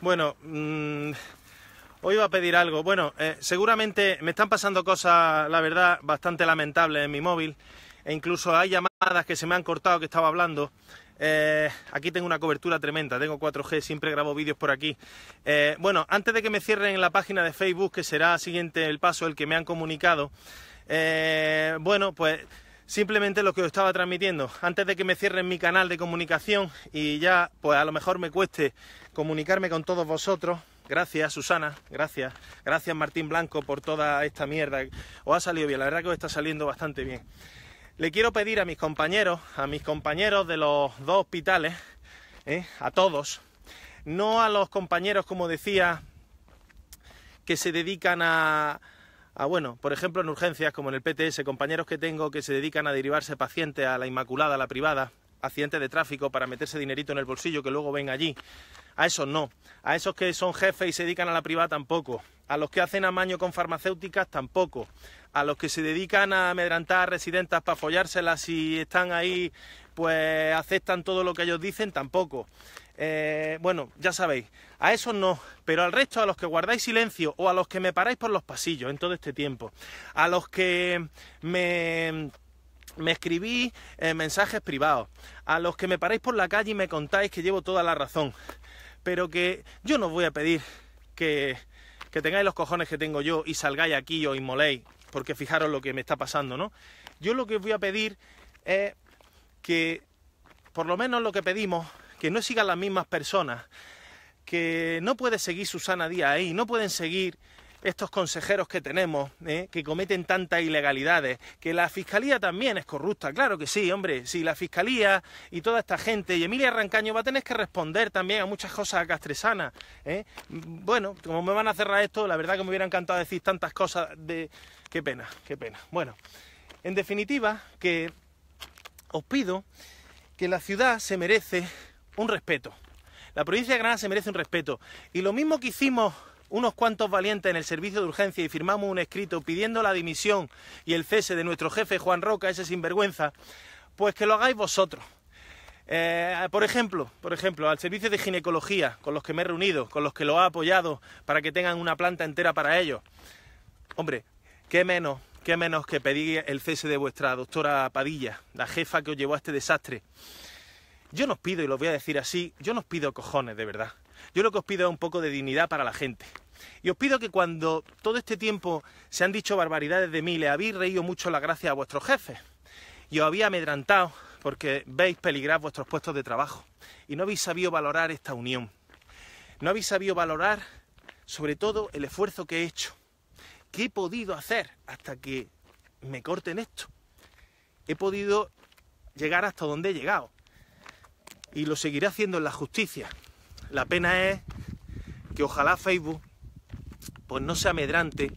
Bueno, mm, hoy iba a pedir algo. Bueno, eh, seguramente me están pasando cosas, la verdad, bastante lamentables en mi móvil. E incluso hay llamadas que se me han cortado que estaba hablando. Eh, aquí tengo una cobertura tremenda, tengo 4G, siempre grabo vídeos por aquí. Eh, bueno, antes de que me cierren en la página de Facebook, que será siguiente el paso, el que me han comunicado, bueno, pues simplemente lo que os estaba transmitiendo. Antes de que me cierren mi canal de comunicación y ya, pues a lo mejor me cueste comunicarme con todos vosotros. Gracias, Susana, gracias. Gracias, Martín Blanco, por toda esta mierda. Os ha salido bien, la verdad que os está saliendo bastante bien. Le quiero pedir a mis compañeros, a mis compañeros de los dos hospitales, ¿eh? a todos, no a los compañeros, como decía, que se dedican a, a, ah, bueno, por ejemplo, en urgencias, como en el PTS, compañeros que tengo que se dedican a derivarse pacientes a la Inmaculada, a la privada, accidentes de tráfico para meterse dinerito en el bolsillo que luego ven allí. A esos no. A esos que son jefes y se dedican a la privada tampoco. A los que hacen amaño con farmacéuticas tampoco. A los que se dedican a amedrantar a residentes para follárselas y están ahí, pues aceptan todo lo que ellos dicen tampoco. Eh, bueno, ya sabéis, a esos no, pero al resto, a los que guardáis silencio o a los que me paráis por los pasillos en todo este tiempo, a los que me me escribís eh, mensajes privados, a los que me paráis por la calle y me contáis que llevo toda la razón, pero que yo no os voy a pedir que, que tengáis los cojones que tengo yo y salgáis aquí y os inmoléis, porque fijaros lo que me está pasando, ¿no? Yo lo que voy a pedir es que, por lo menos lo que pedimos que no sigan las mismas personas, que no puede seguir Susana Díaz ahí, no pueden seguir estos consejeros que tenemos, ¿eh? que cometen tantas ilegalidades, que la fiscalía también es corrupta, claro que sí, hombre, si la fiscalía y toda esta gente, y Emilia Rancaño va a tener que responder también a muchas cosas castresanas, ¿eh? bueno, como me van a cerrar esto, la verdad que me hubiera encantado decir tantas cosas de... qué pena, qué pena, bueno, en definitiva, que os pido que la ciudad se merece un respeto. La provincia de Granada se merece un respeto. Y lo mismo que hicimos unos cuantos valientes en el servicio de urgencia y firmamos un escrito pidiendo la dimisión y el cese de nuestro jefe Juan Roca, ese sinvergüenza, pues que lo hagáis vosotros. Eh, por ejemplo, por ejemplo, al servicio de ginecología, con los que me he reunido, con los que lo ha apoyado para que tengan una planta entera para ellos. Hombre, qué menos, qué menos que pedir el cese de vuestra doctora Padilla, la jefa que os llevó a este desastre. Yo no os pido, y lo voy a decir así, yo no os pido cojones de verdad. Yo lo que os pido es un poco de dignidad para la gente. Y os pido que cuando todo este tiempo se han dicho barbaridades de mí, le habéis reído mucho la gracia a vuestros jefes. Y os había amedrantado porque veis peligrar vuestros puestos de trabajo. Y no habéis sabido valorar esta unión. No habéis sabido valorar, sobre todo, el esfuerzo que he hecho. ¿Qué he podido hacer hasta que me corten esto? He podido llegar hasta donde he llegado y lo seguirá haciendo en la justicia. La pena es que ojalá Facebook pues no sea amedrante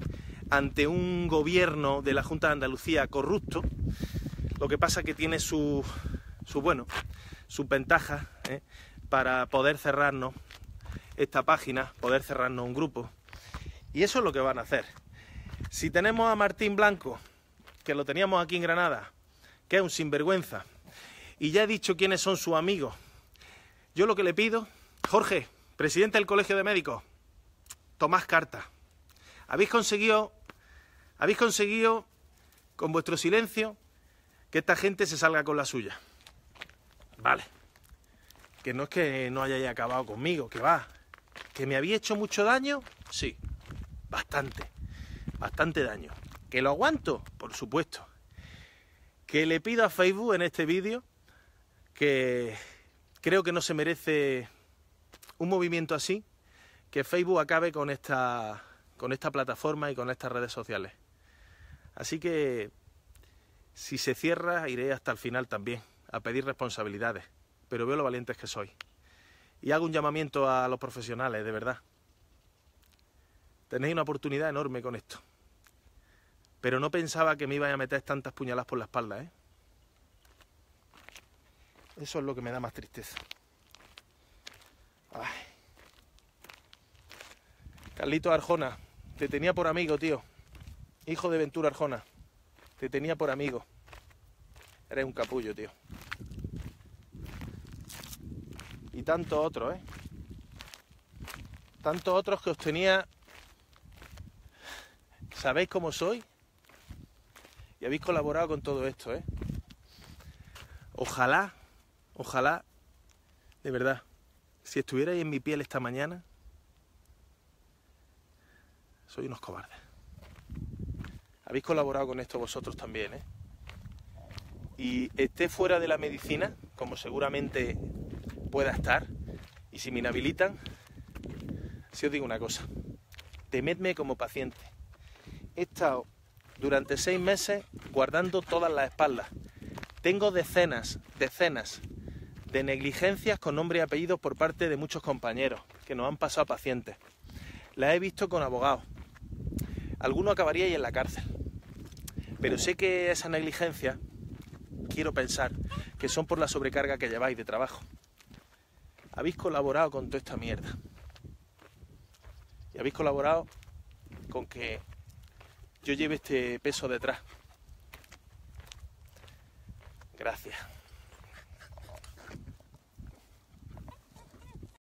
ante un gobierno de la Junta de Andalucía corrupto. Lo que pasa que tiene su, su bueno, sus ventajas ¿eh? para poder cerrarnos esta página, poder cerrarnos un grupo. Y eso es lo que van a hacer. Si tenemos a Martín Blanco, que lo teníamos aquí en Granada, que es un sinvergüenza, y ya he dicho quiénes son sus amigos. Yo lo que le pido, Jorge, presidente del Colegio de Médicos, Tomás Carta, habéis conseguido, habéis conseguido con vuestro silencio que esta gente se salga con la suya. Vale. Que no es que no hayáis acabado conmigo, que va. ¿Que me había hecho mucho daño? Sí, bastante. Bastante daño. ¿Que lo aguanto? Por supuesto. ¿Que le pido a Facebook en este vídeo que creo que no se merece un movimiento así, que Facebook acabe con esta, con esta plataforma y con estas redes sociales. Así que si se cierra, iré hasta el final también, a pedir responsabilidades, pero veo lo valientes que soy. Y hago un llamamiento a los profesionales, de verdad. Tenéis una oportunidad enorme con esto. Pero no pensaba que me iban a meter tantas puñaladas por la espalda, ¿eh? Eso es lo que me da más tristeza. Ay. Carlito Arjona, te tenía por amigo, tío. Hijo de Ventura Arjona, te tenía por amigo. Eres un capullo, tío. Y tantos otros, ¿eh? Tantos otros que os tenía... ¿Sabéis cómo soy? Y habéis colaborado con todo esto, ¿eh? Ojalá Ojalá, de verdad, si estuvierais en mi piel esta mañana, soy unos cobardes. Habéis colaborado con esto vosotros también, ¿eh? Y esté fuera de la medicina, como seguramente pueda estar, y si me inhabilitan, si os digo una cosa, temedme como paciente. He estado durante seis meses guardando todas las espaldas. Tengo decenas, decenas de negligencias con nombre y apellidos por parte de muchos compañeros que nos han pasado pacientes. Las he visto con abogados. Alguno acabaría en la cárcel. Pero sé que esas negligencias, quiero pensar, que son por la sobrecarga que lleváis de trabajo. Habéis colaborado con toda esta mierda. Y habéis colaborado con que yo lleve este peso detrás. Gracias.